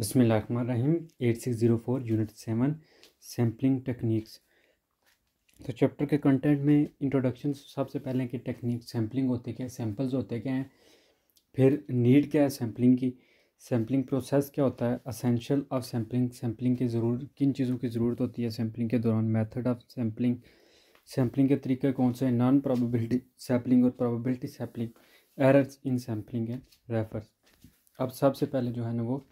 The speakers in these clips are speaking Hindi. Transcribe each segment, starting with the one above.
बसमीम eight six zero four unit seven sampling techniques तो चैप्टर के कंटेंट में इंट्रोडक्शन सबसे पहले कि टेक्निक सैम्पलिंग होते क्या है सैम्पल्स होते क्या हैं फिर नीड क्या है सैम्पलिंग की सैम्पलिंग प्रोसेस क्या होता है असेंशियल ऑफ सैम्पलिंग सैम्पलिंग की ज़रूर किन चीज़ों की ज़रूरत होती है सैम्पलिंग के दौरान मैथड ऑफ सैम्पलिंग सैम्पलिंग के तरीके कौन से हैं नॉन प्रॉबिलिटी सैम्पलिंग और probability sampling errors in sampling and refers अब सबसे पहले जो है ना वो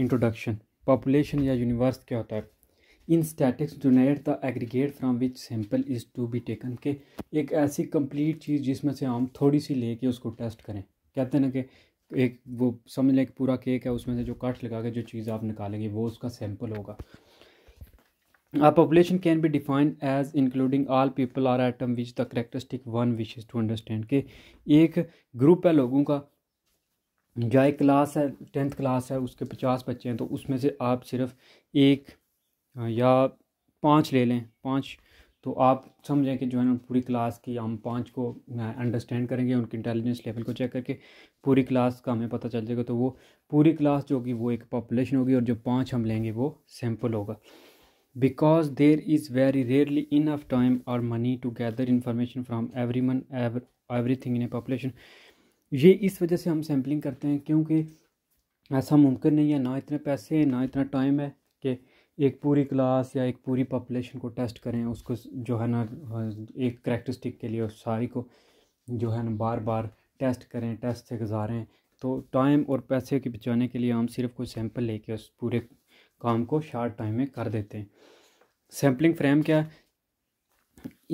इंट्रोडक्शन पॉपुलेशन या यूनिवर्स क्या होता है in statistics denote the aggregate from which sample is to be taken के एक ऐसी कंप्लीट चीज़ जिसमें से हम थोड़ी सी लेके उसको टेस्ट करें कहते हैं ना कि एक वो समझ लें कि पूरा केक है उसमें से जो कट लगा के जो चीज़ आप निकालेंगे वो उसका सैम्पल होगा a population can be defined as including all people or atom which the characteristic one wishes to understand के एक ग्रुप है लोगों का या एक क्लास है टेंथ क्लास है उसके पचास बच्चे हैं तो उसमें से आप सिर्फ एक या पाँच ले लें पाँच तो आप समझें कि जो है ना पूरी क्लास की हम पाँच को अंडरस्टैंड करेंगे उनकी इंटेलिजेंस लेवल को चेक करके पूरी क्लास का हमें पता चल जाएगा तो वो पूरी क्लास जो होगी वो एक पॉपुलेशन होगी और जो पाँच हम लेंगे वो सैम्पल होगा because there is very rarely enough time और money to gather information from everyone everything in a population ये इस वजह से हम सैम्पलिंग करते हैं क्योंकि ऐसा मुमकिन नहीं है ना इतने पैसे हैं ना इतना टाइम है कि एक पूरी क्लास या एक पूरी पॉपुलेशन को टेस्ट करें उसको जो है ना एक करेक्टरिस्टिक के लिए उस सारी को जो है ना बार बार टेस्ट करें टेस्ट से गुजारें तो टाइम और पैसे के बचाने के लिए हम सिर्फ कुछ सैंपल लेके उस पूरे काम को शार्ट टाइम में कर देते हैं सैम्पलिंग फ्रेम क्या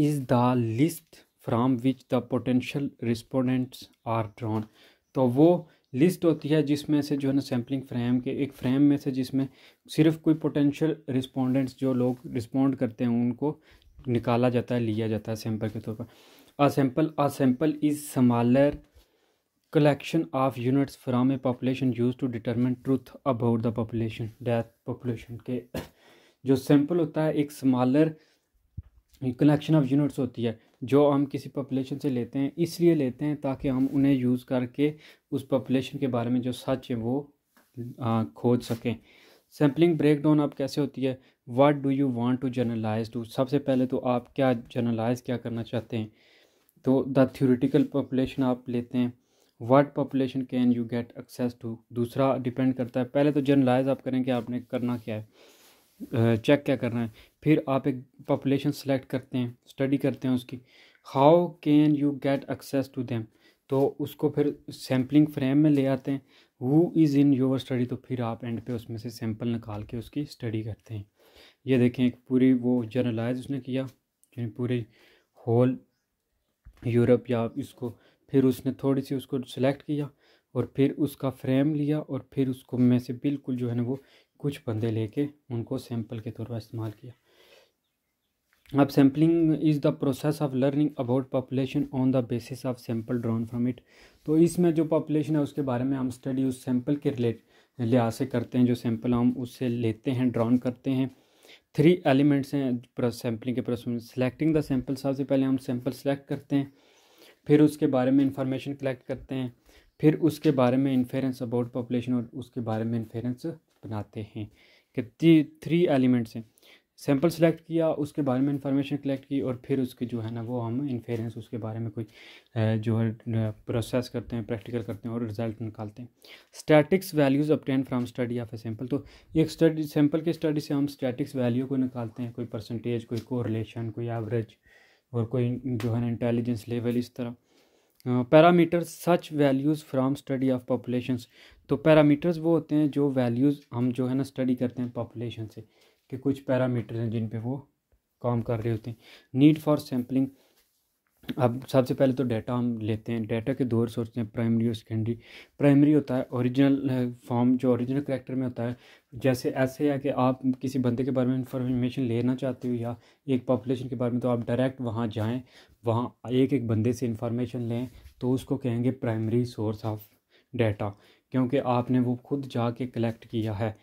is the list from which the potential respondents are drawn तो वो लिस्ट होती है जिसमें से जो है ना सैम्पलिंग फ्रेम के एक फ्रेम में से जिसमें सिर्फ कोई पोटेंशियल रिस्पोंडेंट्स जो लोग रिस्पोंड करते हैं उनको निकाला जाता है लिया जाता है सैम्पल के तौर पर a sample a sample is summer collection of units from a population used to determine truth about the population that population के जो सैम्पल होता है एक समालर कलेक्शन ऑफ यूनिट्स होती है जो हम किसी पॉपुलेशन से लेते हैं इसलिए लेते हैं ताकि हम उन्हें यूज़ करके उस पॉपुलेशन के बारे में जो सच है वो आ, खोज सकें सैम्पलिंग ब्रेक डाउन आप कैसे होती है what do you want to generalize to सबसे पहले तो आप क्या जर्नलाइज क्या करना चाहते हैं तो द थ्योरेटिकल पॉपुलेशन आप लेते हैं what population can you get access to दूसरा डिपेंड करता है पहले तो जर्नलाइज आप करें कि आपने करना क्या है चेक क्या करना है फिर आप एक पॉपुलेशन सेलेक्ट करते हैं स्टडी करते हैं उसकी how can you get access to them तो उसको फिर सैम्पलिंग फ्रेम में ले आते हैं who is in your study तो फिर आप एंड पे उसमें से सैम्पल निकाल के उसकी स्टडी करते हैं ये देखें एक पूरी वो जर्नलाइज उसने किया यानी पूरे होल यूरोप या इसको फिर उसने थोड़ी सी उसको सिलेक्ट किया और फिर उसका फ्रेम लिया और फिर उसको में से बिल्कुल जो है ना वो कुछ बंदे लेके उनको सैंपल के तौर पर इस्तेमाल किया अब sampling is the process of learning about population on the basis of sample drawn from it तो इसमें जो पॉपुलेशन है उसके बारे में हम स्टडी उस सैंपल के रिलेट लिहाज से करते हैं जो सैंपल हम उससे लेते हैं ड्रॉन करते हैं थ्री एलिमेंट्स हैं सैम्पलिंग के प्रोसेस में सेलेक्टिंग द सैंपल सबसे पहले हम सैंपल सेलेक्ट करते हैं फिर उसके बारे में इंफॉर्मेशन कलेक्ट करते हैं फिर उसके बारे में इन्फेरेंस अबाउट पॉपुलेशन और उसके बारे में इन्फेरेंस बनाते हैं कितनी थ्री एलिमेंट्स हैं सैम्पल सेलेक्ट किया उसके बारे में इंफॉर्मेशन कलेक्ट की और फिर उसके जो है ना वो हम इन्फेरेंस उसके बारे में कोई जो है प्रोसेस करते हैं प्रैक्टिकल करते हैं और रिजल्ट निकालते हैं statistics values obtain from study of a sample तो एक स्टडी सैम्पल के स्टडी से हम स्टैटिक्स वैल्यू को निकालते हैं कोई परसेंटेज कोई कोरिलेशन कोई एवरेज और कोई जो है ना इंटेलिजेंस लेवल इस तरह parameters such values from study of populations तो पैरामीटर्स वो होते हैं जो वैल्यूज़ हम जो है ना स्टडी करते हैं पॉपुलेशन से कि कुछ पैरामीटर्स हैं जिन पे वो काम कर रहे होते हैं नीड फॉर सैम्पलिंग अब सबसे पहले तो डेटा हम लेते हैं डेटा के दो सोर्स हैं प्राइमरी और सेकेंडरी प्राइमरी होता है ओरिजिनल फॉर्म जो ओरिजिनल करेक्टर में होता है जैसे ऐसे है कि आप किसी बंदे के बारे में इंफॉर्मेशन लेना चाहते हो या एक पॉपुलेशन के बारे में तो आप डायरेक्ट वहाँ जाएँ वहाँ एक एक बंदे से इंफॉर्मेशन लें तो उसको कहेंगे प्राइमरी सोर्स ऑफ डेटा क्योंकि आपने वो खुद जाके कलेक्ट किया है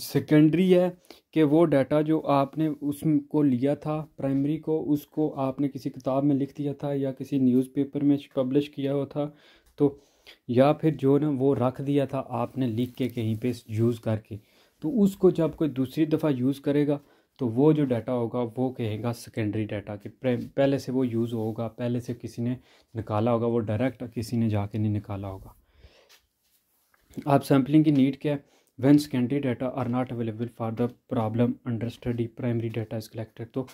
सेकेंडरी है कि वो डाटा जो आपने उसको लिया था प्राइमरी को उसको आपने किसी किताब में लिख दिया था या किसी न्यूज़पेपर में पब्लिश किया हुआ था तो या फिर जो ना वो रख दिया था आपने लिख के कहीं पे यूज़ करके तो उसको जब कोई दूसरी दफ़ा यूज़ करेगा तो वो जो डाटा होगा वो कहेगा सेकेंडरी डाटा कि पहले से वो यूज़ होगा पहले से किसी ने निकाला होगा वो डायरेक्ट किसी ने जाके नहीं निकाला होगा आप सैम्पलिंग की नीड क्या है when secondary data are not available for the problem under study primary data is collected तो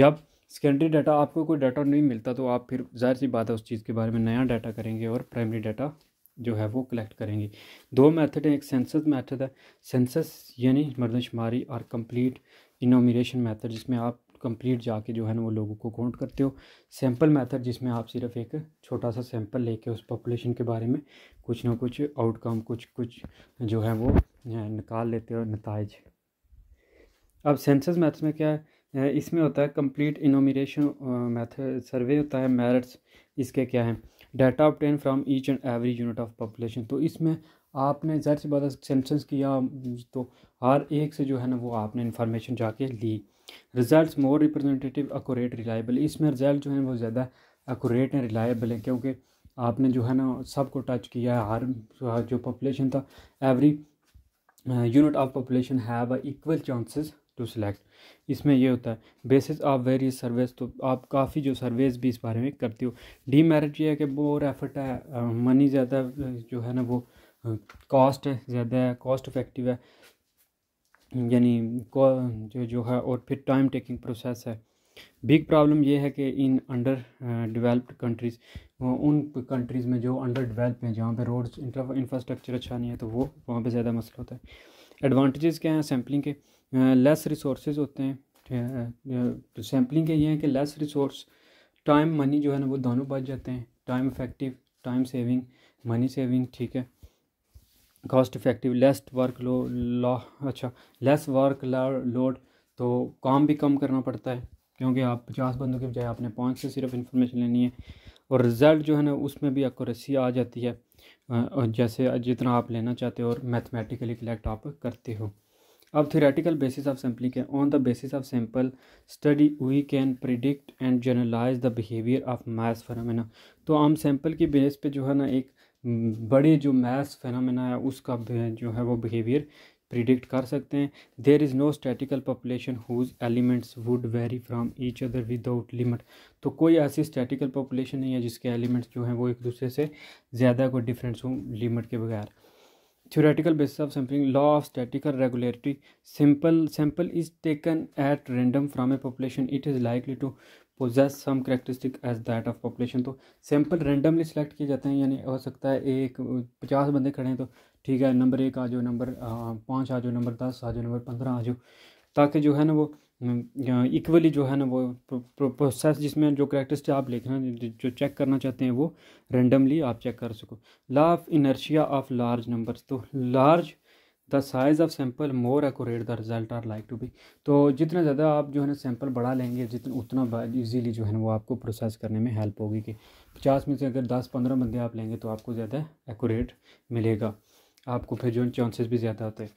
जब सेकेंडरी डाटा आपको कोई डाटा नहीं मिलता तो आप फिर जाहिर सी बात है उस चीज़ के बारे में नया डाटा करेंगे और प्राइमरी डाटा जो है वो कलेक्ट करेंगे दो मेथड हैं एक सेंसस मेथड है सेंसस यानी मर्दमशुमारी और कंप्लीट इनोमिनेशन मेथड जिसमें आप कंप्लीट जाके जो है ना वो लोगों को काउंट करते हो सैंपल मेथड जिसमें आप सिर्फ एक छोटा सा सैम्पल लेके उस पॉपुलेशन के बारे में कुछ ना कुछ आउटकम कुछ कुछ जो है वो निकाल लेते हो नतज अब सेंसस मैथ में क्या है इसमें होता है कंप्लीट इनोमिनेशन मैथड सर्वे होता है मेरिट्स इसके क्या है data obtain from each and every unit of population तो इसमें आपने ज़्यादा से ज़्यादा सेंसस किया तो हर एक से जो है ना वो आपने इन्फॉर्मेशन जाके ली result more representative accurate reliable इसमें रिज़ल्ट जो है वो ज़्यादा एकोरेट हैं रिलायबल हैं क्योंकि आपने जो है ना सबको टच किया है हर जो पॉपुलेशन था every unit of population have equal chances to select इसमें ये होता है बेसिस ऑफ वेरियस सर्वेस तो आप काफ़ी जो सर्वेस भी इस बारे में करते हो डी मेरिट ये है कि मोर एफर्ट है मनी uh, ज़्यादा uh, जो है ना वो कॉस्ट uh, ज़्यादा है कॉस्ट इफेक्टिव है यानी जो जो है और फिर टाइम टेकिंग प्रोसेस है बिग प्रॉब्लम ये है कि इन अंडर डेवलप्ड कंट्रीज़ उन कंट्रीज़ में जो अंडर डेवलप हैं जहाँ पे रोड्स इंफ्रास्ट्रक्चर अच्छा नहीं है तो वो वहाँ पे ज़्यादा मसला होता है एडवांटेजेस क्या हैं सैम्पलिंग के लेस uh, रिसोर्स होते हैं तो uh, सैम्पलिंग uh, के ये हैं कि लेस रिसोर्स टाइम मनी जो है ना वो दोनों बच जाते हैं time effective time saving money saving ठीक है कॉस्ट इफेक्टिव लेस वर्क लो लॉ अच्छा लेस वर्क लोड तो काम भी कम करना पड़ता है क्योंकि आप पचास बंदों के बजाय आपने पाँच से सिर्फ इन्फॉर्मेशन लेनी है और रिज़ल्ट जो है ना उसमें भी एक्यूरेसी आ जाती है और जैसे जितना आप लेना चाहते हो और मैथमेटिकली कलेक्ट आप करते हो अब थ्योरेटिकल बेसिस ऑफ सैम्पलिंग है on the basis of sample study we can predict and generalize the behaviour of mass phenomena तो हम सैम्पल की बेस पे जो है ना एक बड़े जो मैथ फेनोमेना है उसका जो है वो बिहेवियर प्रिडिक्ट कर सकते हैं there is no statistical population whose elements would vary from each other without limit तो कोई ऐसी स्टैटिकल पॉपुलेशन नहीं है जिसके एलिमेंट्स जो हैं वो एक दूसरे से ज़्यादा कोई डिफरेंस हो लिमिट के बगैर theoretical basis of sampling law of statistical regularity simple sample is taken at random from a population it is likely to possess some characteristic as that of population तो सैम्पल रेंडमली सिलेक्ट किए जाते हैं यानी हो सकता है एक पचास बंदे खड़े हैं तो ठीक है नंबर एक आ जाओ नंबर पाँच आ जाओ नंबर दस आ जाओ नंबर पंद्रह आ जाओ ताकि जो है ना वो इक्वली जो है ना वो प्रोसेस जिसमें जो करेक्टरिस्ट आप हैं जो चेक करना चाहते हैं वो रेंडमली आप चेक कर सको law of inertia of large numbers तो large the size of sample more accurate the result are like to be तो जितना ज़्यादा आप जो है ना सैम्पल बढ़ा लेंगे जितना उतना ईजीली जो है ना वो आपको प्रोसेस करने में हेल्प होगी कि पचास में से अगर दस पंद्रह बंदे आप लेंगे तो आपको ज़्यादा एकोरेट मिलेगा आपको फिर जो है चांसेस भी ज़्यादा होते हैं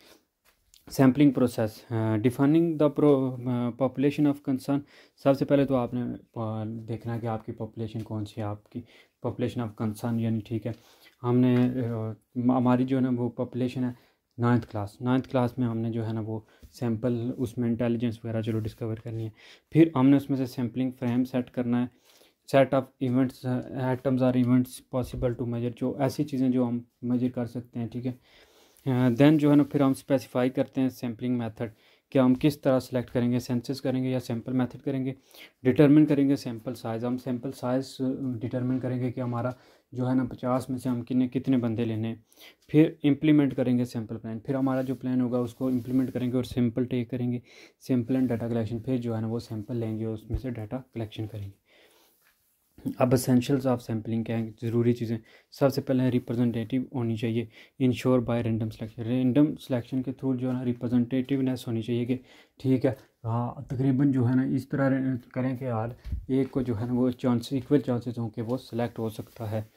sampling process defining the pro population of concern सबसे पहले तो आपने हाँ, देखना है कि आपकी पॉपुलेशन कौन सी है आपकी पॉपुलेशन ऑफ कंसर्न यानी ठीक है हमने हमारी जो है ना वो पॉपुलेशन है नाइन्थ क्लास नाइन्थ क्लास में हमने जो है ना वो सैम्पल उसमें इंटेलिजेंस वगैरह चलो डिस्कवर करनी है फिर हमने उसमें से सैम्पलिंग फ्रेम सेट करना है set of events items or events possible to measure जो ऐसी चीज़ें जो हम मेजर कर सकते हैं ठीक है देन जो है ना फिर हम स्पेसिफाई करते हैं सैम्पलिंग मेथड कि हम किस तरह सेलेक्ट करेंगे सेंसेस करेंगे या सैम्पल मेथड करेंगे डिटरमिन करेंगे सैम्पल साइज़ हम सैम्पल साइज़ डिटरमिन करेंगे कि हमारा जो है ना पचास में से हम कितने कितने बंदे लेने फिर इम्प्लीमेंट करेंगे सैम्पल प्लान फिर हमारा जो प्लान होगा उसको इम्प्लीमेंट करेंगे और सैम्पल टेक करेंगे सैम्पल एंड डाटा कलेक्शन फिर जो है ना वो सैम्पल लेंगे और उसमें से डाटा कलेक्शन करेंगे अब असेंशल्स ऑफ सैम्पलिंग क्या है ज़रूरी चीज़ें सबसे पहले रिप्रेजेंटेटिव होनी चाहिए ensure by random selection random selection के थ्रू जो है ना रिप्रेजेंटेटिवनेस होनी चाहिए कि ठीक है हाँ तकरीबन जो है ना इस तरह करें कि हाल एक को जो है ना वो चांस इक्वल चांसेस हों कि वो सिलेक्ट हो सकता है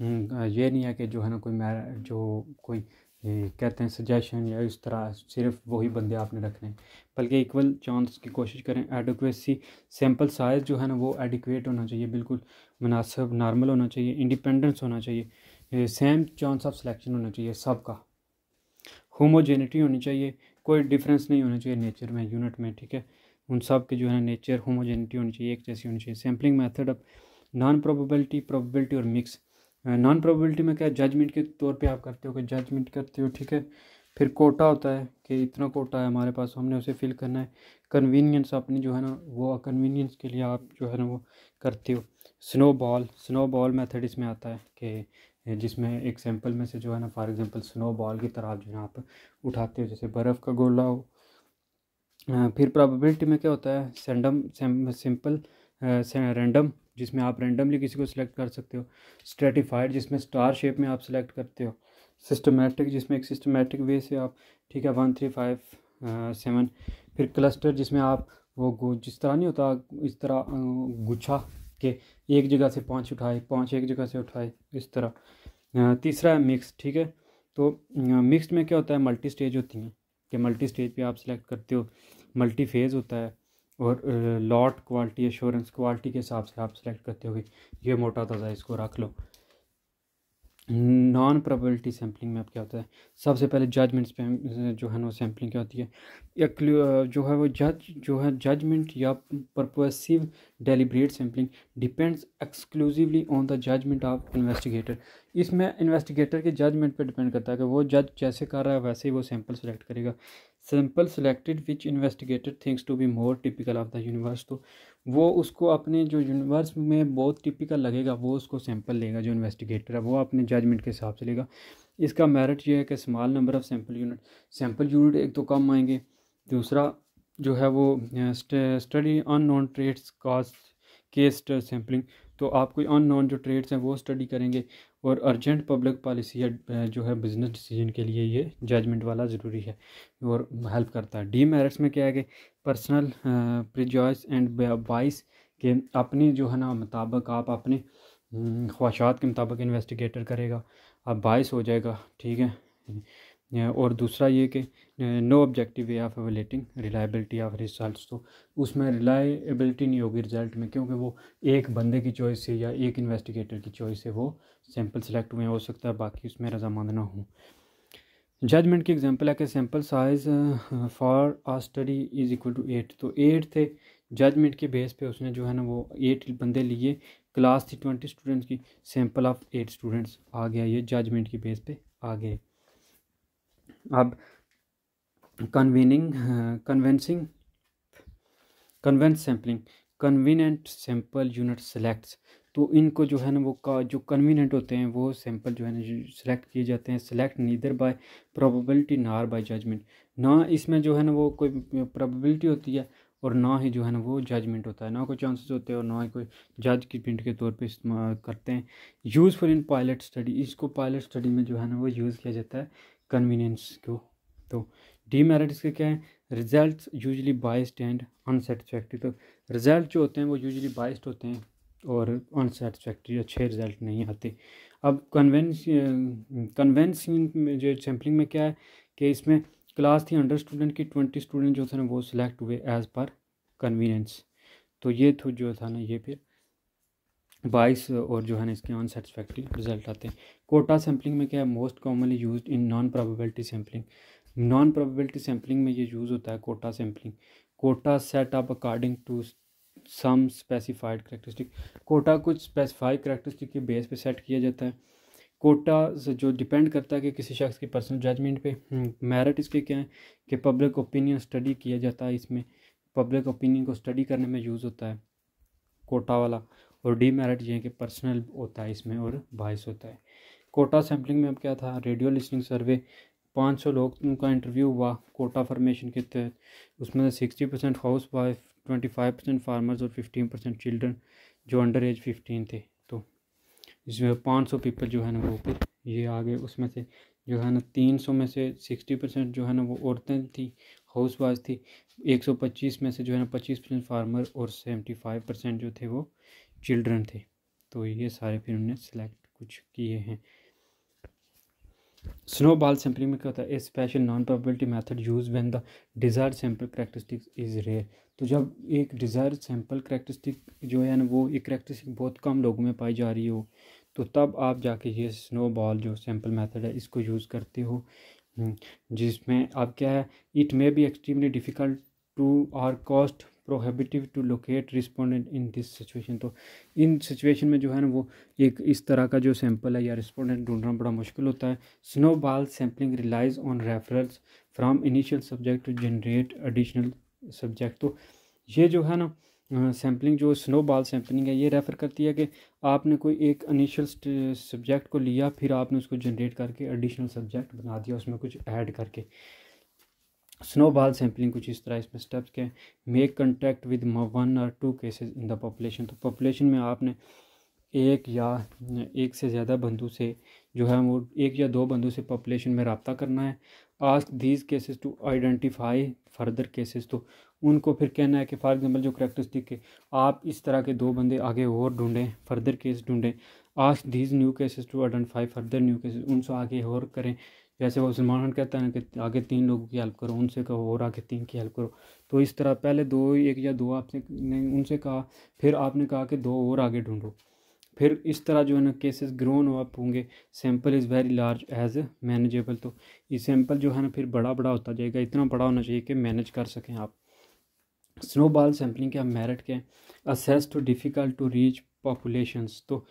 हम्म, ये नहीं है कि जो है ना कोई मैर जो कोई कहते हैं सजेशन या इस तरह सिर्फ वही बंदे आपने रखने हैं बल्कि इक्वल चांस की कोशिश करें एडोक्सी सैम्पल साइज़ जो है ना वो एडिकुएट होना चाहिए बिल्कुल मुनासिब नॉर्मल होना चाहिए इंडिपेंडेंस होना चाहिए सेम चांस ऑफ सिलेक्शन होना चाहिए सबका होमोजेनिटी होनी चाहिए कोई डिफरेंस नहीं होना चाहिए नेचर में यूनिट में ठीक है उन सब के जो है ना नेचर होमोजेनिटी होनी चाहिए एक जैसी होनी चाहिए sampling method of non probability probability और मिक्स नॉन प्रोबेबिलिटी में क्या जजमेंट के तौर पे आप करते हो कि जजमेंट करते हो ठीक है फिर कोटा होता है कि इतना कोटा है हमारे पास हमने उसे फिल करना है कन्वीनियंस अपनी जो है ना वो कन्वीनियंस के लिए आप जो है ना वो करते हो snowball snowball method इसमें आता है कि जिसमें एक सैम्पल में से जो है ना फॉर एग्ज़ाम्पल स्नो बॉल की तरह जो है ना आप उठाते हो जैसे बर्फ़ का गोला हो फिर प्रोबेबिलिटी में क्या होता है सेंडम सिंपल रैंडम जिसमें आप रेंडमली किसी को सिलेक्ट कर सकते हो स्ट्रेटिफाइड जिसमें स्टार शेप में आप सिलेक्ट करते हो सिस्टमेटिक जिसमें एक सिस्टमेटिक वे से आप ठीक है वन थ्री फाइव सेवन फिर क्लस्टर जिसमें आप वो जिस तरह नहीं होता इस तरह गुच्छा के एक जगह से पाँच उठाए पाँच एक जगह से उठाए इस तरह तीसरा है मिक्स ठीक है तो मिक्स में क्या होता है मल्टी स्टेज होती हैं कि मल्टी स्टेज पे आप सिलेक्ट करते हो मल्टी फेज़ होता है और लॉट क्वालिटी एश्योरेंस क्वालिटी के हिसाब से आप सेलेक्ट करते हो ये मोटा ताज़ा इसको रख लो नॉन प्रोबेबिलिटी सैम्पलिंग में अब क्या होता है सबसे पहले जजमेंट्स पे जो है ना सैम्पलिंग क्या होती है एक जो है वो जज जो है जजमेंट या purposive deliberate sampling depends exclusively on the judgement of investigator इसमें इन्वेस्टिगेटर के जजमेंट पे डिपेंड करता है कि वो जज जैसे कर रहा है वैसे ही वो सैम्पल सेलेक्ट करेगा sample selected which investigator thinks to be more typical of the universe तो वो उसको अपने जो यूनिवर्स में बहुत टिपिकल लगेगा वो उसको सैंपल लेगा जो इन्वेस्टिगेटर है वो अपने जजमेंट के हिसाब से लेगा इसका मेरिट ये है कि small number of sample unit sample unit एक तो कम आएंगे दूसरा जो है वो study unknown traits cast case sampling तो आप कोई अन नॉन जो ट्रेड्स हैं वो स्टडी करेंगे और अर्जेंट पब्लिक पॉलिसी या जो है बिज़नेस डिसीजन के लिए ये जजमेंट वाला ज़रूरी है और हेल्प करता है डी मेरिट्स में क्या है कि पर्सनल प्रिजॉइस एंड बाइस के अपनी जो है ना मुताबिक आप अपने हम्म, ख्वाहिशात के मुताबिक इन्वेस्टिगेटर करेगा आप बाइस हो जाएगा ठीक है और दूसरा ये कि no objective way of evaluating reliability of result तो उसमें रिलायबिलिटी नहीं होगी रिजल्ट में क्योंकि वो एक बंदे की चॉइस से या एक इन्वेस्टिगेटर की चॉइस से वो सैंपल सेलेक्ट हुए हो सकता है बाकी उसमें रजामंद ना हो जजमेंट की एग्जांपल है कि sample size for a study is equal to eight तो एट थे जजमेंट के बेस पे उसने जो है ना वो एट बंदे लिए क्लास थी ट्वेंटी स्टूडेंट्स की सैंपल ऑफ एट स्टूडेंट्स आ गया ये जजमेंट के बेस पे आ गए अब convening convincing convince sampling convenient sample unit selects तो इनको जो है ना वो का जो कन्वीनेंट होते हैं वो सैंपल जो है ना सिलेक्ट किए जाते हैं select neither by probability nor by judgement ना इसमें जो है ना वो कोई प्रोबेबिलिटी होती है और ना ही जो है ना वो जजमेंट होता है ना कोई चांसेस होते हैं और ना ही कोई जज की प्रिंट के तौर पे इस्तेमाल करते हैं यूज़फुल इन पायलट स्टडी इसको पायलट स्टडी में जो है ना वो यूज़ किया जाता है कन्वीनियंस को तो मेरिट्स के क्या है result usually biased and unsatisfactory तो रिजल्ट जो होते हैं वो यूजली बाइस्ड होते हैं और अनसेटिस्फैक्ट्री अच्छे रिजल्ट नहीं आते अब कन्वेंस कन्वेंस में जो सैम्पलिंग में क्या है कि इसमें क्लास थी हंड्रेड स्टूडेंट की ट्वेंटी स्टूडेंट जो थे ना वो सिलेक्ट हुए एज़ पर कन्वीनियंस तो ये तो जो था ना ये फिर बाईस और जो है ना इसके ऑन सेटिसफैक्ट्री रिजल्ट आते हैं कोटा सैम्पलिंग में क्या है most commonly use in non probability sampling non probability sampling में ये यूज़ होता है quota sampling quota set up according to some specified characteristic quota कुछ स्पेसिफाइड करेक्टरिस्टिक के बेस पे सेट किया जाता है कोटा जो डिपेंड करता है कि किसी शख्स की पर्सनल जजमेंट पे मेरिट हम्म, इसके क्या है कि पब्लिक ओपिनियन स्टडी किया जाता है इसमें पब्लिक ओपिनियन को स्टडी करने में यूज़ होता है कोटा वाला और डीमेरिट ये कि पर्सनल होता है इसमें और बायस होता है कोटा सैम्पलिंग में अब क्या था रेडियो लिसनिंग सर्वे 500 लोग का इंटरव्यू हुआ कोटा फॉर्मेशन के तहत उसमें से sixty percent housewife twenty five percent farmers और फिफ्टीन परसेंट चिल्ड्रन जो अंडर एज फिफ्टीन थे तो इसमें पाँच सौ पीपल जो है ना वो फिर ये आ गए उसमें से जो है ना तीन सौ में से सिक्सटी परसेंट जो है ना वो औरतें थी हाउस वाइफ थी एक सौ पच्चीस में से जो है ना पच्चीस परसेंट फार्मर और सेवेंटी फाइव परसेंट जो थे वो चिल्ड्रन थे तो ये सारे फिर उन्होंने सेलेक्ट कुछ किए हैं स्नो बॉल सैम्पलिंग में क्या होता है a special non probability method use when the desire sample characteristics is rare तो जब एक डिजायर सैम्पल करेक्टरिस्टिक जो है ना वो एक करेक्टरिस्टिक बहुत कम लोगों में पाई जा रही हो तो तब आप जाके ये स्नो बॉल जो सैम्पल मेथड है इसको यूज़ करते हो हम्म, जिसमें आप क्या है it may be extremely difficult to or cost prohibitive to locate respondent in this situation तो इन सिचुएशन में जो है ना वो एक इस तरह का जो सैंपल है या रिस्पोंडेंट ढूंढना बड़ा मुश्किल होता है snowball sampling relies on reference from initial subject to generate additional subject तो ये जो है ना सैम्पलिंग जो स्नो बाल सैम्पलिंग है ये रेफ़र करती है कि आपने कोई एक इनिशियल सब्जेक्ट को लिया फिर आपने उसको जनरेट करके एडिशनल सब्जेक्ट बना दिया उसमें कुछ ऐड करके स्नो बॉल सैम्पलिंग कुछ इस तरह इसमें स्टेप्स के make contact with one or two cases in the population तो पॉपुलेशन में आपने एक या एक से ज़्यादा बंदू से जो है वो एक या दो बंदू से पॉपुलेशन में रबता करना है ask these cases to identify further cases तो उनको फिर कहना है कि फॉर एग्जांपल जो करेक्टरिस्टिक दिखे आप इस तरह के दो बंदे आगे और ढूंढें फर्दर केस ढूंढें ask these new cases to identify further new cases उनसे आगे और करें जैसे वो सलमान खान कहता है कि आगे तीन लोगों की हेल्प करो उनसे कहो और आगे तीन की हेल्प करो तो इस तरह पहले दो एक या दो आपने उनसे कहा फिर आपने कहा कि दो और आगे ढूंढो फिर इस तरह जो है ना केसेस ग्रोन अप होंगे sample is very large as manageable तो ये सैंपल जो है ना फिर बड़ा बड़ा होता जाएगा इतना बड़ा होना चाहिए कि मैनेज कर सकें आप स्नोबॉल सैम्पलिंग के आप मेरिट के access to difficult to reach populations तो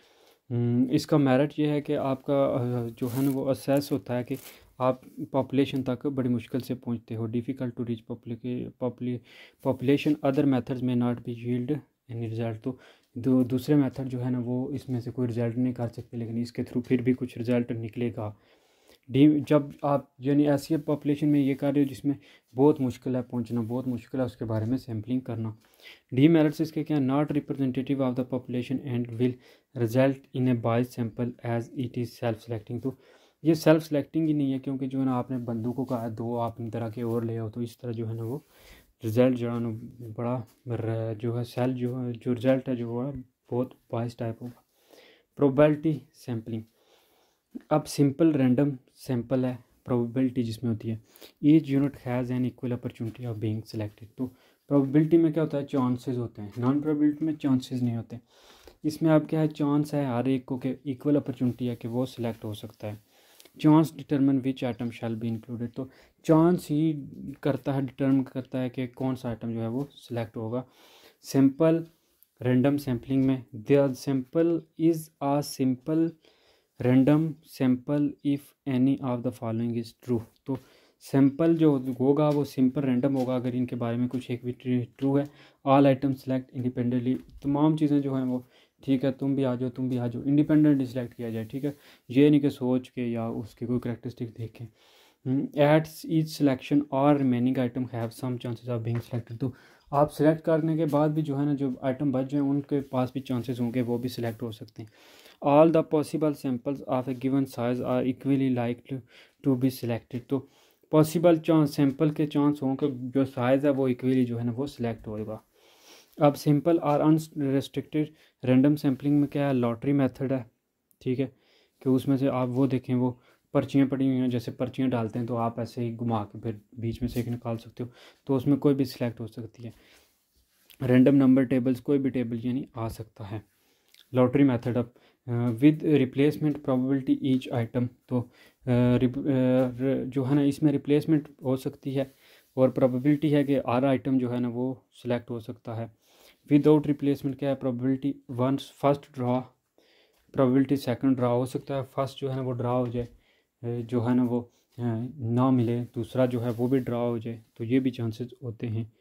हम्म, इसका मेरिट ये है कि आपका जो है ना वो असेस होता है कि आप पॉपुलेशन तक बड़ी मुश्किल से पहुंचते हो difficult to reach population other methods में not be yield any result तो दो दूसरे मेथड जो है ना वो इसमें से कोई रिज़ल्ट नहीं कर सकते लेकिन इसके थ्रू फिर भी कुछ रिज़ल्ट निकलेगा डी जब आप यानी ऐसी पॉपुलेशन में ये कर रहे हो जिसमें बहुत मुश्किल है पहुंचना बहुत मुश्किल है उसके बारे में सैम्पलिंग करना डी मेरिट्स इसके क्या not representative of the population and will result in a bias sample as it is self selecting तो ये सेल्फ सेलेक्टिंग ही नहीं है क्योंकि जो है ना आपने बंदूकों का दो आप इन तरह के और ले आओ तो इस तरह जो है ना वो रिज़ल्ट जो है ना बड़ा जो है सेल जो है जो रिज़ल्ट है जो है बहुत बाइस टाइप होगा प्रोबेबिलिटी सैम्पलिंग अब सिंपल रैंडम सैम्पल है प्रोबेबिलिटी जिसमें होती है each unit has an equal opportunity of being selected तो प्रोबेबिलिटी में क्या होता है चांसेस होते हैं नॉन प्रोबेबिलिटी में चांसेस नहीं होते इसमें आप क्या है चांस है हर एक को कि इक्वल अपॉर्चुनिटी है कि वो सिलेक्ट हो सकता है chance determine which item shall be included तो चांस ही करता है डिटर्म करता है कि कौन सा आइटम जो है वो सिलेक्ट होगा सिंपल रेंडम सैम्पलिंग में the sample is a simple random sample if any of the following is true तो सैम्पल जो होगा वो सिंपल रेंडम होगा अगर इनके बारे में कुछ एक भी ट्रू है ऑल आइटम सेलेक्ट इंडिपेंडेंटली तमाम चीज़ें जो हैं वो ठीक है तुम भी आ जाओ तुम भी आ जाओ इंडिपेंडेंटली सिलेक्ट किया जाए ठीक है ये नहीं कि सोच के या उसकी कोई करेक्टरिस्टिक देखें एट्स एट ईच सिलेक्शन और remaining item have some chances of being selected तो आप सिलेक्ट करने के बाद भी जो है ना जो आइटम बच जाए उनके पास भी चांसेस होंगे वो भी सिलेक्ट हो सकते हैं all the possible samples of a given size are equally like to be selected तो पॉसिबल चांस सैम्पल के चांस होंगे जो साइज़ है वो इक्वली जो है ना वो सिलेक्ट होगा अब सिंपल और अनरेस्ट्रिक्टेड रैंडम सैम्पलिंग में क्या है लॉटरी मेथड है ठीक है कि उसमें से आप वो देखें वो पर्चियाँ पड़ी हुई हैं जैसे पर्चियाँ डालते हैं तो आप ऐसे ही घुमा के फिर बीच में से एक निकाल सकते हो तो उसमें कोई भी सिलेक्ट हो सकती है रैंडम नंबर टेबल्स कोई भी टेबल यानी आ सकता है लॉटरी मेथड अब with replacement probability each item तो जो है ना इसमें रिप्लेसमेंट हो सकती है और प्रोबेबिलिटी है कि आर आइटम जो है ना वो सिलेक्ट हो सकता है विदाउट रिप्लेसमेंट क्या है probability one first draw probability second draw हो सकता है फर्स्ट जो है ना वो ड्रा हो जाए जो है ना वो ना मिले दूसरा जो है वो भी ड्रा हो जाए तो ये भी चांसेस होते हैं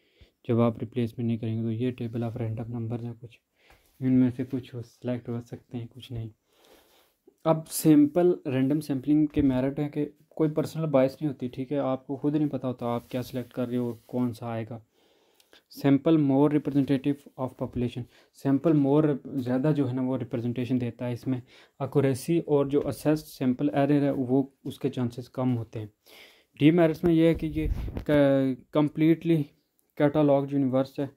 जब आप रिप्लेसमेंट नहीं करेंगे तो ये टेबल ऑफ रेंडम नंबर या कुछ इनमें से कुछ सेलेक्ट हो सकते हैं कुछ नहीं अब सैम्पल रैंडम सैम्पलिंग के मेरिट है कि कोई पर्सनल बायस नहीं होती ठीक है आपको खुद नहीं पता होता आप क्या सिलेक्ट कर रहे हो कौन सा आएगा sample more representative of population sample more ज़्यादा जो है ना वो रिप्रेजेंटेशन देता है इसमें अक्यूरेसी और जो असेस सैम्पल एरर है वो उसके चांसेस कम होते हैं डी मेरिट्स में यह है कि ये कम्प्लीटली कैटालॉग यूनिवर्स है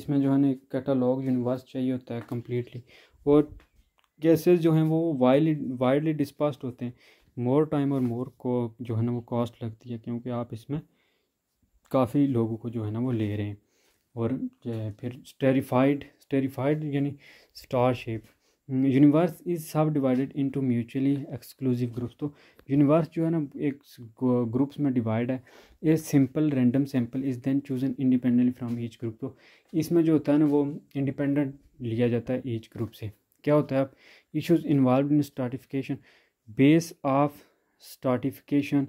इसमें जो है ना कैटालॉग यूनिवर्स चाहिए होता है कम्प्लीटली और केसेस जो हैं वो वाइडली वाइडली डिस्पास्ट होते हैं मोर टाइम और मोर को जो है ना वो कॉस्ट लगती है क्योंकि आप इसमें काफ़ी लोगों को जो है ना वो ले रहे हैं और है फिर स्टेरिफाइड स्टेरिफाइड यानी star shape universe is subdivided into mutually exclusive groups तो यूनिवर्स जो है ना एक ग्रुप्स में डिवाइड है a simple random sample is then chosen independently from each group तो इसमें जो होता है ना वो इंडिपेंडेंट लिया जाता है ईच ग्रुप से क्या होता है आप issues involved in stratification base of stratification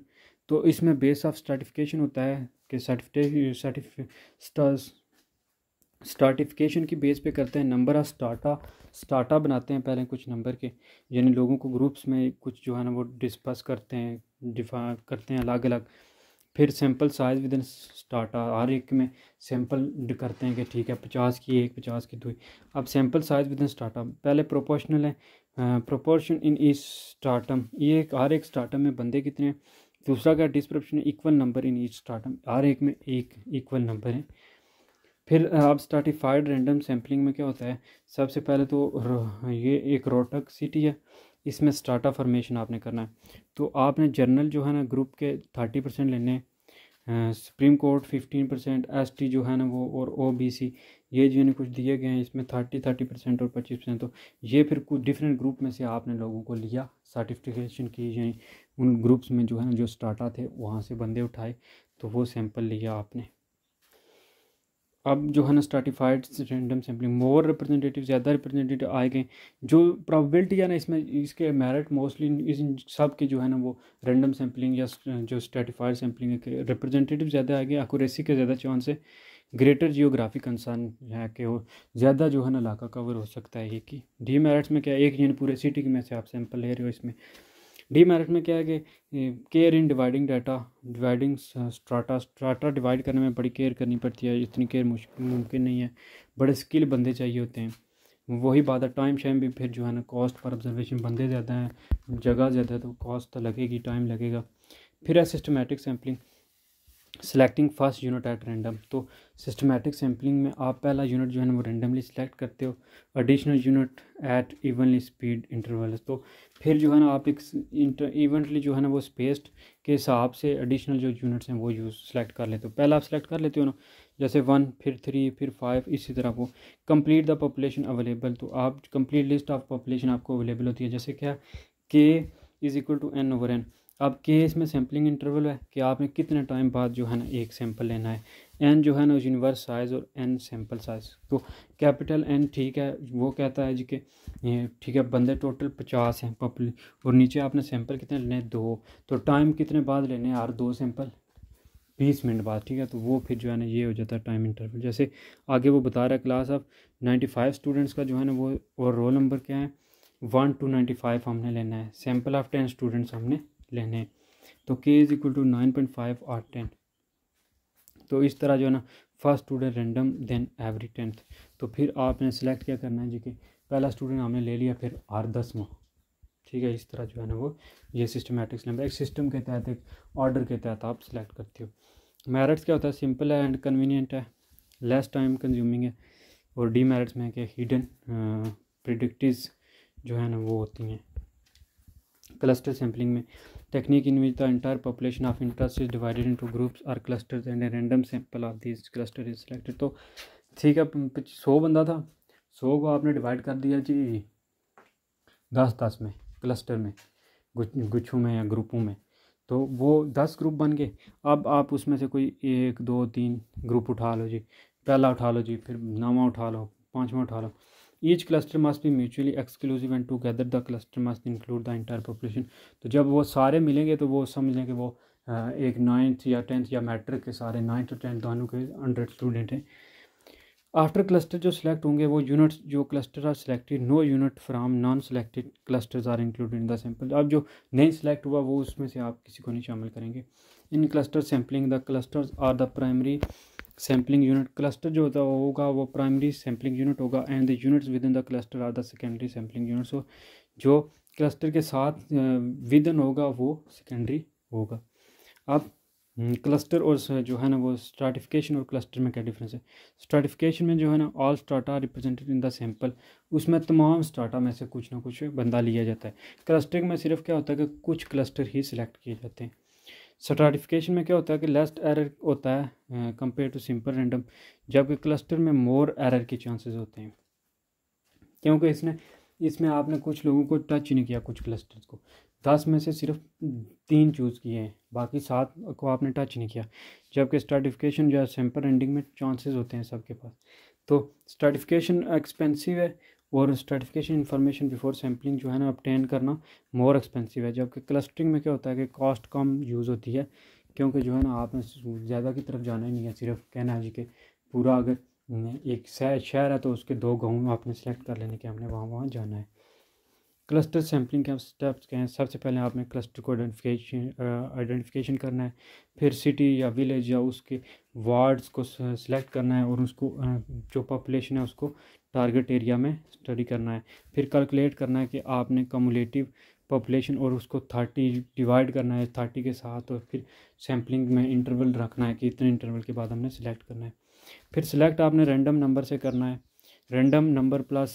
तो इसमें बेस ऑफ स्टार्टिफिकेशन होता है कि सर्टिफिकेट स्टार्टिफिकेशन की बेस पे करते हैं नंबर ऑफ स्टार्टा स्टार्टा बनाते हैं पहले कुछ नंबर के यानी लोगों को ग्रुप्स में कुछ जो है ना वो डिस्पस करते हैं डिफा करते हैं अलग अलग फिर sample size within strata हर एक में सैम्पल करते हैं कि ठीक है पचास की एक पचास की दो अब sample size within strata पहले प्रोपोर्शनल है प्रोपोर्शन इन ई स्टार्टम ये हर एक स्टार्टम में बंदे कितने हैं दूसरा क्या disproportion equal number in each stratum हर एक में एक इक्वल नंबर है फिर आप स्टार्टिफाइड रेंडम सैम्पलिंग में क्या होता है सबसे पहले तो ये एक रोटक सिटी है इसमें स्टाटा फॉर्मेशन आपने करना है तो आपने जर्नल जो है ना ग्रुप के थर्टी परसेंट लेने Supreme Court fifteen percent S T जो है ना वो और ओ बी सी ये जो है कुछ दिए गए हैं इसमें थर्टी थर्टी परसेंट और पच्चीस परसेंट तो ये फिर कुछ डिफरेंट ग्रुप में से आपने लोगों को लिया सर्टिफिकेशन की यानी उन ग्रुप्स में जो है ना जो स्टाटा थे वहाँ से बंदे उठाए तो वो सैंपल लिया आपने अब जो है ना stratified random sampling more representative ज़्यादा रिप्रेजेंटेटिव आए गए जो प्रॉबिलिटी है ना इसमें इसके मेरिट मोस्टली इस सब के जो है ना वो रेंडम सैम्पलिंग या जो स्टार्टिफाइड सैम्पलिंग है रिप्रेजेंटेटिव ज़्यादा आए गए अक्यूरेसी के ज़्यादा चांस है ग्रेटर जियोग्राफिक कंसर्न है कि वो ज़्यादा जो है ना इलाका कवर हो सकता है ये कि डी मेरिट्स में क्या एक पूरे यूनिवर्सिटी में से आप सैम्पल ले रहे हो इसमें डीमेरिट में क्या है कि care in dividing data dividing strata strata divide करने में बड़ी केयर करनी पड़ती है इतनी केयर मुमकिन नहीं है बड़े स्किल बंदे चाहिए होते हैं वही बात है टाइम शाइम भी फिर जो है ना कॉस्ट पर ऑब्जर्वेशन बंदे ज़्यादा हैं जगह ज़्यादा है तो कॉस्ट तो लगेगी टाइम लगेगा फिर है systematic sampling selecting first unit at random तो सिस्टमेटिक सैम्पलिंग में आप पहला यूनिट जो है ना वो रेंडमली सिलेक्ट करते हो additional unit at evenly speed intervals तो फिर जो है ना आप एक इवेंटली जो है ना वो स्पेस्ड के हिसाब से एडिशनल जो यूनिट्स हैं वो यूज सेलेक्ट कर लेते हो पहला आप सेलेक्ट कर लेते हो ना जैसे वन फिर थ्री फिर फाइव इसी तरह वो कंप्लीट द पॉपुलेशन अवेलेबल तो आप कंप्लीट लिस्ट ऑफ पॉपुलेशन आपको अवेलेबल होती है जैसे क्या k is equal to N over n अब के इसमें सैम्पलिंग इंटरवल है कि आपने कितने टाइम बाद जो है ना एक सैंपल लेना है एन जो है ना यूनिवर्स साइज़ और एन सैंपल साइज़ तो कैपिटल एन ठीक है वो कहता है जी कि ठीक है बंदे टोटल पचास हैं पब्लिक और नीचे आपने सैंपल कितने लेने दो तो टाइम कितने बाद लेने हैं यार दो सैंपल बीस मिनट बाद ठीक है तो वो फिर जो है ना ये हो जाता है टाइम इंटरवल जैसे आगे वो बता रहा है class of ninety five students का जो है ना वो और रोल नंबर क्या है वन टू नाइन्टी फाइव हमने लेना है सैम्पल ऑफ टेन स्टूडेंट्स हमने लेने तो k is equal to nine point five और टेन तो इस तरह जो है ना first student random then every tenth तो फिर आपने सेलेक्ट क्या करना है जी कि पहला स्टूडेंट हमने ले लिया फिर आर दसवा ठीक है इस तरह जो है ना वो ये सिस्टमेटिक्स नंबर एक सिस्टम के तहत एक ऑर्डर के तहत आप सिलेक्ट करते हो मेरिट्स क्या होता है सिंपल है एंड कन्वीनियंट है लेस टाइम कंज्यूमिंग है और डी मेरिट्स में क्या हिडन प्रिडिक्टिव uh, जो है ना वो होती हैं क्लस्टर सैम्पलिंग में technique in which the entire population of interest is divided into groups or clusters and a random sample of these cluster is selected तो ठीक है सौ बंदा था सौ को आपने डिवाइड कर दिया जी दस दस में क्लस्टर में गुच्छों में या ग्रुपों में तो वो दस ग्रुप बन गए अब आप उसमें से कोई एक दो तीन ग्रुप उठा लो जी पहला उठा लो जी फिर नवा उठा लो पाँचवा उठा लो each cluster must be mutually exclusive and together the cluster must include the entire population तो जब वो सारे मिलेंगे तो वो समझ लें कि वो एक नाइन्थ या टेंथ या मैट्रिक के सारे नाइन्थ और टेंथ दोनों के अंडर स्टूडेंट हैं आफ्टर क्लस्टर जो सिलेक्ट होंगे वो यूनिट्स जो cluster are selected no unit from non selected clusters are included in the sample अब जो नहीं सिलेक्ट हुआ वो उसमें से आप किसी को नहीं शामिल करेंगे in cluster sampling the clusters are the primary sampling unit cluster जो होता होगा वो प्राइमरी सैम्पलिंग यूनिट होगा and the units within the cluster are the secondary sampling units जो क्लस्टर के साथ विद इन होगा वो सेकेंडरी होगा अब हम्म, क्लस्टर और जो है ना वो स्ट्राटिफिकेशन और क्लस्टर में क्या डिफरेंस है स्ट्राटिफिकेशन में जो है ना all strata represented in the sample उसमें तमाम स्टाटा में से कुछ ना कुछ बंदा लिया जाता है क्लस्टर में सिर्फ क्या होता है कि कुछ क्लस्टर ही सिलेक्ट किए जाते हैं स्ट्राटिफिकेशन में क्या होता है कि लेस्ट एरर होता है कंपेयर टू सिंपल रैंडम जबकि क्लस्टर में मोर एरर के चांसेस होते हैं क्योंकि इसने इसमें आपने कुछ लोगों को टच नहीं किया कुछ क्लस्टर्स को दस में से सिर्फ तीन चूज़ किए हैं बाकी सात को आपने टच नहीं किया जबकि स्टार्टिफिकेशन जो है सिंपल एंडिंग में चांसेस होते हैं सबके पास तो स्टार्टिफिकेशन एक्सपेंसिव है और स्ट्रेटिफिकेशन इन्फॉर्मेशन बिफोर सैम्पलिंग जो है ना अपटेन करना मोर एक्सपेंसिव है जबकि क्लस्टरिंग में क्या होता है कि कॉस्ट कम यूज़ होती है क्योंकि जो है ना आपने ज़्यादा की तरफ जाना ही नहीं है सिर्फ कहना है जी कि पूरा अगर एक शहर है तो उसके दो गाँव आपने सेलेक्ट कर लेने के हमने वहाँ वहाँ जाना है क्लस्टर सैम्पलिंग के स्टेप्स क्या हैं सबसे पहले आपने क्लस्टर को आइडेंटिफिकेशन आइडेंटिफिकेशन करना है फिर सिटी या विलेज या उसके वार्ड्स को सेलेक्ट करना है और उसको जो पॉपुलेशन है उसको टारगेट एरिया में स्टडी करना है फिर कैलकुलेट करना है कि आपने कमुलेटिव पॉपुलेशन और उसको थर्टी डिवाइड करना है थर्टी के साथ और फिर सैम्पलिंग में इंटरवल रखना है कि इतने इंटरवल के बाद हमने सेलेक्ट करना है फिर सेलेक्ट आपने रैंडम नंबर से करना है random number plus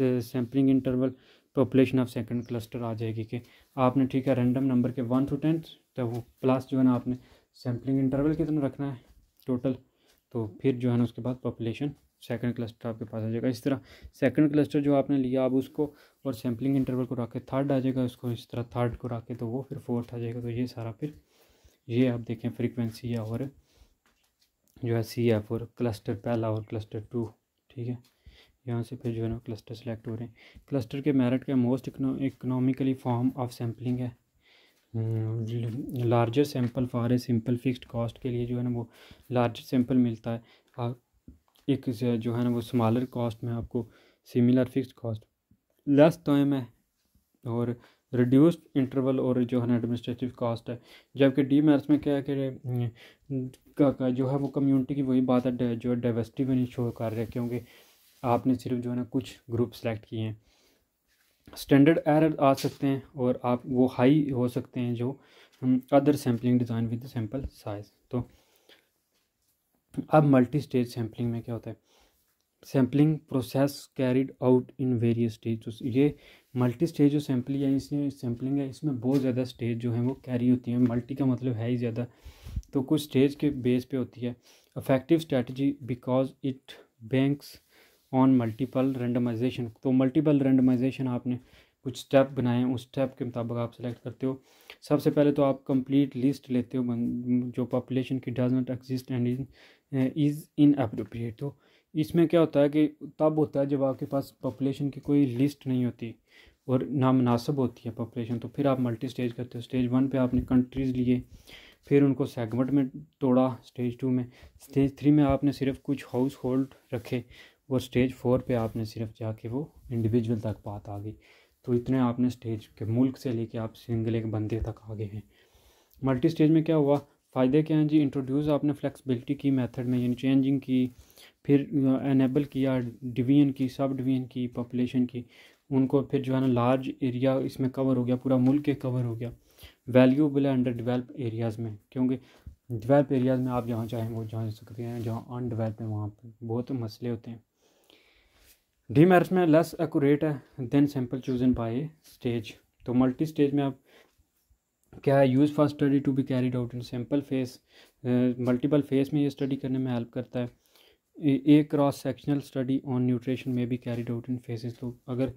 sampling interval population of second cluster आ जाएगी कि आपने ठीक है रैंडम नंबर के वन टू टेंथ तो वो प्लस जो है ना आपने सैम्पलिंग इंटरवल कितना रखना है टोटल तो फिर जो है ना उसके बाद पॉपुलेशन सेकंड क्लस्टर आपके पास आ जाएगा इस तरह सेकंड क्लस्टर जो आपने लिया आप उसको और सैम्पलिंग इंटरवल को रख के थर्ड आ जाएगा उसको इस तरह थर्ड को रख के तो वो फिर फोर्थ आ जाएगा तो ये सारा फिर ये आप देखें फ्रीक्वेंसी या और जो है सी एफ और क्लस्टर पहला और क्लस्टर टू ठीक है यहाँ से फिर जो है ना क्लस्टर सेलेक्ट हो रहे हैं क्लस्टर के मेरिट का most economically form of sampling है larger sample for a simple fixed cost के लिए जो है ना वो लार्जर सैंपल मिलता है एक जो है ना वो स्मॉलर कॉस्ट में आपको similar fixed cost less time है और रिड्यूस्ड इंटरवल और जो है ना एडमिनिस्ट्रेटिव कॉस्ट है जबकि डी मैथ्स में क्या है हम्म, कि जो है वो कम्युनिटी की वही बात है जो डाइवर्सिटी में नहीं शो कर रहे क्योंकि आपने सिर्फ जो है ना कुछ ग्रुप सेलेक्ट किए हैं स्टैंडर्ड एरर आ सकते हैं और आप वो हाई हो सकते हैं जो other sampling design with sample size तो अब मल्टी स्टेज सैम्पलिंग में क्या होता है sampling process carried out in various stage तो ये मल्टी स्टेज जो सैम्पलिंग है इसमें सैम्पलिंग है इसमें बहुत ज़्यादा स्टेज जो है वो कैरी होती है मल्टी का मतलब है ही ज़्यादा तो कुछ स्टेज के बेस पे होती है affective strategy because it banks on multiple randomization तो मल्टीपल रेंडमाइजेशन आपने कुछ स्टेप बनाए हैं उस स्टेप के मुताबिक आप सेलेक्ट करते हो सबसे पहले तो आप कंप्लीट लिस्ट लेते हो जो पॉपुलेशन की does not exist and is is appropriate तो इसमें क्या होता है कि तब होता है जब आपके पास पॉपुलेशन की कोई लिस्ट नहीं होती और नामनासब होती है पॉपुलेशन तो फिर आप मल्टी स्टेज करते हो स्टेज वन पे आपने कंट्रीज़ लिए फिर उनको सेगमेंट में तोड़ा स्टेज टू में स्टेज थ्री में आपने सिर्फ कुछ हाउस होल्ड रखे और स्टेज फोर पे आपने सिर्फ जाके वो इंडिविजुअल तक बात आ गई तो इतने आपने स्टेज के मुल्क से लेके आप सिंगल एक बंदे तक आ गए हैं मल्टी स्टेज में क्या हुआ फ़ायदे क्या हैं जी इंट्रोड्यूस आपने फ्लेक्सिबिलिटी की मेथड में यानी चेंजिंग की फिर एनेबल किया डिवीजन की सब डिवीजन की पॉपुलेशन की उनको फिर जो है ना लार्ज एरिया इसमें कवर हो गया पूरा मुल्क के कवर हो गया वैल्यूबल है अंडर डिवेल्प एरियाज़ में क्योंकि डिवेल्प एरियाज़ में आप जहाँ चाहें वो जा सकते हैं जहाँ अनडिवेल्प है वहाँ पर बहुत मसले होते हैं डी में लेस एक्यूरेट है then sample chosen by stage तो मल्टी स्टेज में आप क्या है use for study to be carried out in sample phase multiple phase में ये स्टडी करने में हेल्प करता है a cross sectional study on nutrition में भी कैरिड आउट इन फेसेस तो अगर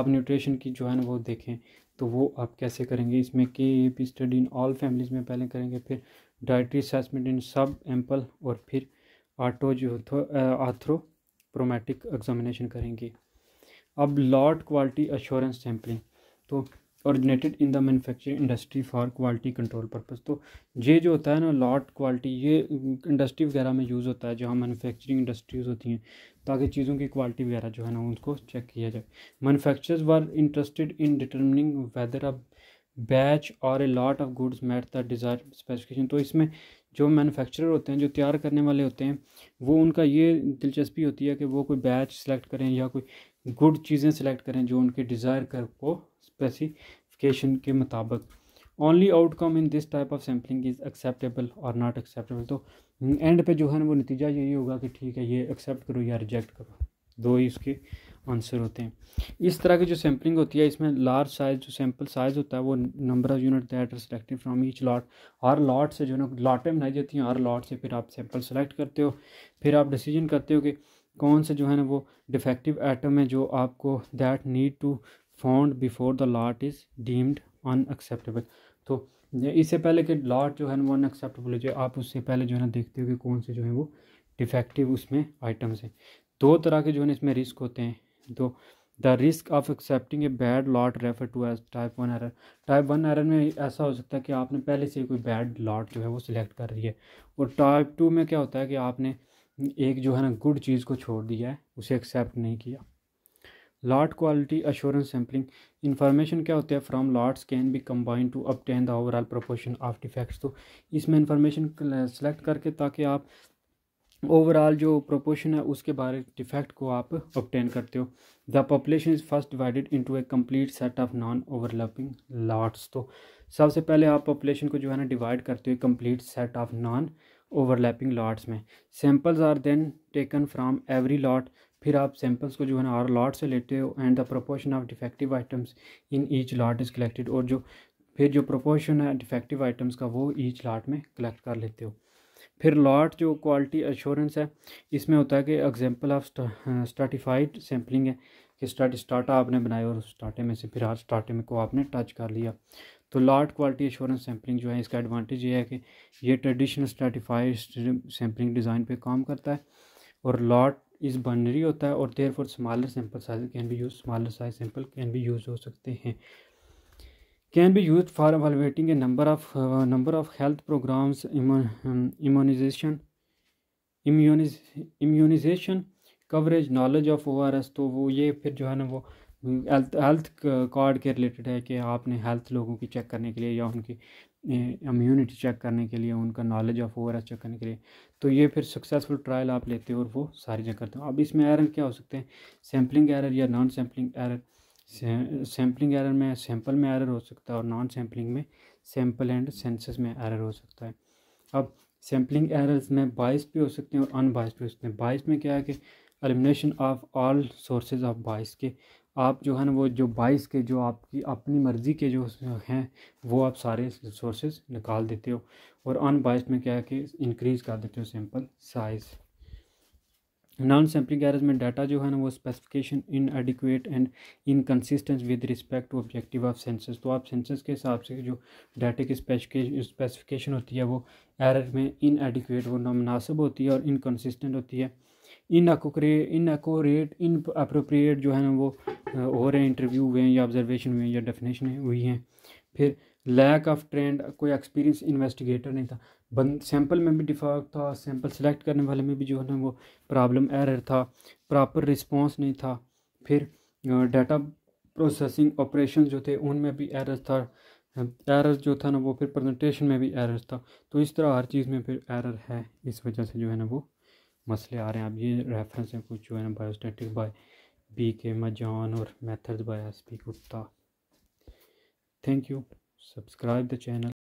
आप न्यूट्रिशन की जो है ना वो देखें तो वो आप कैसे करेंगे इसमें K A P study in all families में पहले करेंगे फिर डाइटरी असेसमेंट इन सब एम्पल और फिर आटो जो आथ्रो प्रोमेटिक एग्जामिनेशन करेंगे अब लॉट क्वालिटी अश्योरेंस सैम्पलिंग तो originated in the manufacturing industry for quality control purpose तो ये जो होता है ना लॉट क्वालिटी ये इंडस्ट्री वगैरह में यूज़ होता है जहाँ मैन्युफैक्चरिंग इंडस्ट्रीज़ होती हैं ताकि चीज़ों की क्वालिटी वगैरह जो है ना उनको चेक किया जाए manufacturer interested in determining whether a batch और a lot of goods met the desire specification तो इसमें जो मैन्युफैक्चरर होते हैं जो तैयार करने वाले होते हैं वो उनका ये दिलचस्पी होती है कि वो कोई बैच सेलेक्ट करें या कोई गुड चीज़ें सेलेक्ट करें जो उनके डिज़ायर कर को स्पेसी स्पेसिफिकेशन के मुताबिक only outcome in this type of sampling is acceptable और नॉट एक्सेप्टेबल तो एंड हम्म, पे जो है ना वो नतीजा यही होगा कि ठीक है ये एक्सेप्ट करो या रिजेक्ट करो दो ही उसके आंसर होते हैं इस तरह की जो सैम्पलिंग होती है इसमें लार्ज साइज जो सैम्पल साइज होता है वो number of unit that are selected from each lot हर लॉट से जो है ना लॉटें बनाई जाती हैं हर लॉट से फिर आप सैम्पल सेलेक्ट करते हो फिर आप डिसीजन करते हो कि कौन से जो है ना वो डिफेक्टिव आइटम है जो आपको that need to found before the lot is deemed unacceptable तो इससे पहले कि लॉट जो है वो अनएक्सेप्टेबल हो जाए आप उससे पहले जो है ना देखते हो कि कौन से जो है वो डिफेक्टिव उसमें आइटम्स हैं दो तरह के जो है ना इसमें रिस्क होते हैं दो the risk of accepting a bad lot refer to as type one error type one error में ऐसा हो सकता है कि आपने पहले से कोई बैड लॉट जो है वो सिलेक्ट कर रही है और टाइप टू में क्या होता है कि आपने एक जो है ना गुड चीज़ को छोड़ दिया है उसे एक्सेप्ट नहीं किया lot quality assurance sampling information क्या होता है from lots can be combined to obtain the overall proportion of defects तो इसमें इन्फॉर्मेशन सेलेक्ट करके ताकि आप ओवरऑल जो प्रोपोर्शन है उसके बारे डिफेक्ट को आप ऑप्टेन करते हो the population is first divided into a complete set of non overlapping lots तो सबसे पहले आप पॉपुलेशन को जो है ना डिवाइड करते हो complete set of non overlapping lots में samples are then taken from every lot फिर आप सैम्पल्स को जो है ना आर लॉट से लेते हो and the proportion of defective items in each lot is collected और जो फिर जो प्रोपोर्शन है डिफेक्टिव आइटम्स का वो ईच लॉट में कलेक्ट कर लेते हो फिर लॉट जो क्वालिटी एश्योरेंस है इसमें होता है कि एग्जाम्पल ऑफ स्टार्टिफाइड सैम्पलिंग है कि स्टार्ट स्टार्टा आपने बनाया और स्टार्टे में से फिर आज स्टार्टे में को आपने टच कर लिया तो लॉट क्वालिटी एश्योरेंस सैम्पलिंग जो है इसका एडवांटेज ये है कि ये ट्रेडिशनल स्टार्टिफाइड सैम्पलिंग डिज़ाइन पे काम करता है और लॉट इज़ बाइनरी होता है और therefore smaller sample size can be use smaller size sample can be use हो सकते हैं can be use for evaluating a number of number of health programs immunization immunization coverage knowledge of O R S तो वो ये फिर जो है ना वो हेल्थ हेल्थ कार्ड के रिलेटेड है कि आपने हेल्थ लोगों की चेक करने के लिए या उनकी इम्यूनिटी चेक करने के लिए उनका नॉलेज ऑफ ओवर चेक करने के लिए तो ये फिर सक्सेसफुल ट्रायल आप लेते हो और वो सारी चेक करते हो अब इसमें एरर क्या हो सकते हैं सैम्पलिंग एरर या non sampling error sampling error में सैंपल में एरर हो सकता है और नॉन सैम्पलिंग में सैंपल एंड सेंसस में एरर हो सकता है अब सैम्पलिंग एरर्स में बाइस भी हो सकते हैं और अनबाइस भी हो सकते हैं बाइस में क्या है कि elimination of all sources of bias के आप जो है ना वो जो बाइस के जो आपकी अपनी मर्ज़ी के जो हैं वो आप सारे रिसोर्सेज निकाल देते हो और अनबाइस में क्या है कि इंक्रीज़ कर देते हो sample size non sampling errors में डाटा जो है ना वो specification inadequate and inconsistence with respect to objective of censuses तो आप सेंसस के हिसाब से जो डाटे की स्पेसिफिकेशन होती है वो एरर में इन एडिकुएट वो नामनासब होती है और इनकन्सिस्टेंट होती है इन इन एकोरेट इन अप्रोप्रिएट जो है ना वो हो रहे हैं इंटरव्यू हुए हैं या ऑब्जर्वेशन हुए हैं या डेफिनेशन हुई हैं फिर लैक ऑफ ट्रेंड कोई एक्सपीरियंस इन्वेस्टिगेटर नहीं था बंद सैंपल में भी डिफॉल्ट था सैंपल सेलेक्ट करने वाले में भी जो है ना वो प्रॉब्लम एरर था प्रॉपर रिस्पॉन्स नहीं था फिर डाटा प्रोसेसिंग ऑपरेशन जो थे उनमें भी एरर था एरर जो था ना वो फिर प्रजेंटेशन में भी एरर था तो इस तरह हर चीज़ में फिर एरर है इस वजह से जो है ना वो मसले आ रहे हैं अब ये रेफरेंस हैं कुछ जो है ना बायोस्टेटिक बाय बी के मजान और methods by S P Gupta thank you subscribe the channel